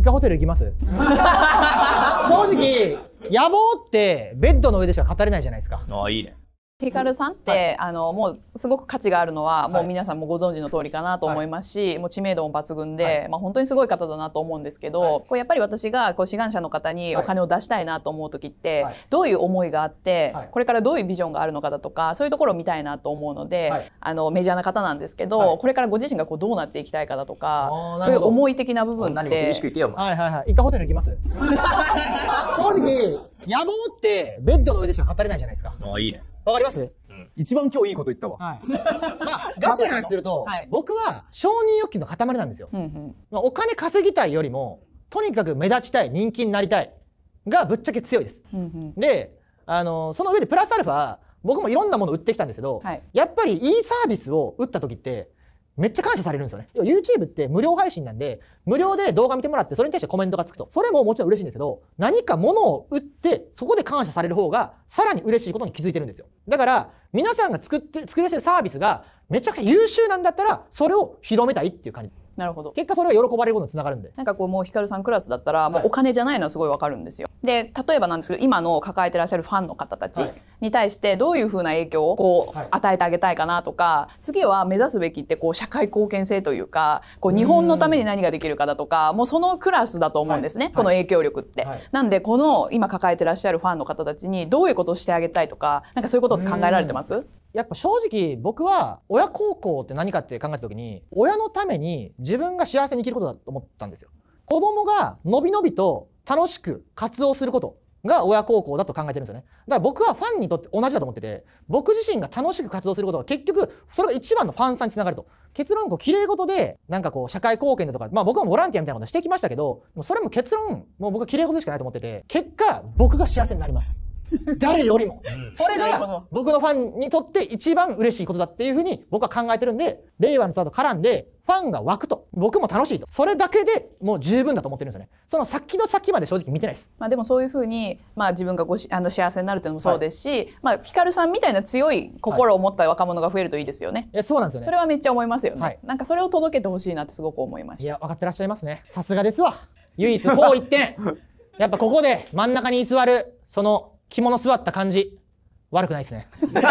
一回ホテル行きます 正直野望ってベッドの上でしか語れないじゃないですかああいいねヒカルさんって、はい、あのもうすごく価値があるのは、はい、もう皆さんもご存知の通りかなと思いますし、はい、もう知名度も抜群で、まあ、本当にすごい方だなと思うんですけど、こうやっぱり私がこう志願者の方にお金を出したいなと思う時って、どういう思いがあって、これからどういうビジョンがあるのかだとかそういうところを見たいなと思うので、あのメジャーな方なんですけど、これからご自身がこうどうなっていきたいかだとかそういう思い的な部分って。はいはいはい、一回ホテル行きます 正直野望ってベッドの上でしか語れないじゃないですか。あいいねわかります一番今日いいこと言ったわ。はい、まあ、ガチな話すると、はい、僕は承認欲求の塊なんですよ。うんうん、まあ、お金稼ぎたいよりも、とにかく目立ちたい、人気になりたいがぶっちゃけ強いです。うんうん、で、あの、その上でプラスアルファ、僕もいろんなもの売ってきたんですけど、はい、やっぱりいいサービスを売った時って、めっちゃ感謝されるんですよね。YouTube って無料配信なんで、無料で動画見てもらって、それに対してコメントがつくと。それももちろん嬉しいんですけど、何か物を売って、そこで感謝される方が、さらに嬉しいことに気づいてるんですよ。だから、皆さんが作って、作り出してるサービスが、めちゃくちゃ優秀なんだったら、それを広めたいっていう感じ。なるほど結果それは喜ばれることにつながるんでなんかこうもうヒカルさんクラスだったら、もうお金じゃないのはすごいわかるんですよで例えばなんですけど今の抱えてらっしゃるファンの方たちに対してどういうふうな影響をこう与えてあげたいかなとか、次は目指すべきってこう社会貢献性というかこう日本のために何ができるかだとかもうそのクラスだと思うんですね、この影響力って、なんでこの今抱えてらっしゃるファンの方たちにどういうことをしてあげたいとかなんかそういうことって考えられてますやっぱ正直僕は親孝行って何かって考えた時に親のために自分が幸せに生きることだと思ったんですよ。子供がのびのびと楽しく活動することが親孝行だと考えてるんですよね。だから僕はファンにとって同じだと思ってて、僕自身が楽しく活動することが結局、それが一番のファンさんにつながると。結論、こう、綺麗事で、なんかこう、社会貢献だとか、まあ僕はボランティアみたいなことしてきましたけど、それも結論、もう僕は綺麗事しかないと思ってて、結果、僕が幸せになります。誰よりも。それが僕のファンにとって一番嬉しいことだっていうふうに僕は考えてるんで、令和の人と絡んで、ファンが湧くと。僕も楽しいと。それだけでもう十分だと思ってるんですよね。その先の先まで正直見てないです。まあでもそういうふうに、まあ自分がごしあの幸せになるというのもそうですし、はい、まあヒカルさんみたいな強い心を持った若者が増えるといいですよね。はい、そうなんですよね。それはめっちゃ思いますよね。はい、なんかそれを届けてほしいなってすごく思いました。いや、分かってらっしゃいますね。さすがですわ。唯一こう一点。やっぱここで真ん中に居座る、その着物座った感じ悪くないですね